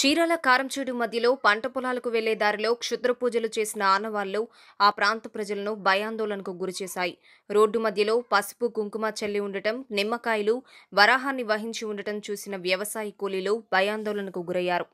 చీరాల కారంచేడు మధ్యలో పంట పొలాలకు వెళ్లే దారిలో క్షుద్ర పూజలు చేసిన ఆనవాళ్లు ఆ ప్రాంత ప్రజలను భయాందోళనకు గురిచేశాయి రోడ్డు మధ్యలో పసుపు కుంకుమ చల్లి ఉండటం నిమ్మకాయలు వరాహాన్ని వహించి ఉండటం చూసిన వ్యవసాయ కూలీలు భయాందోళనకు గురయ్యారు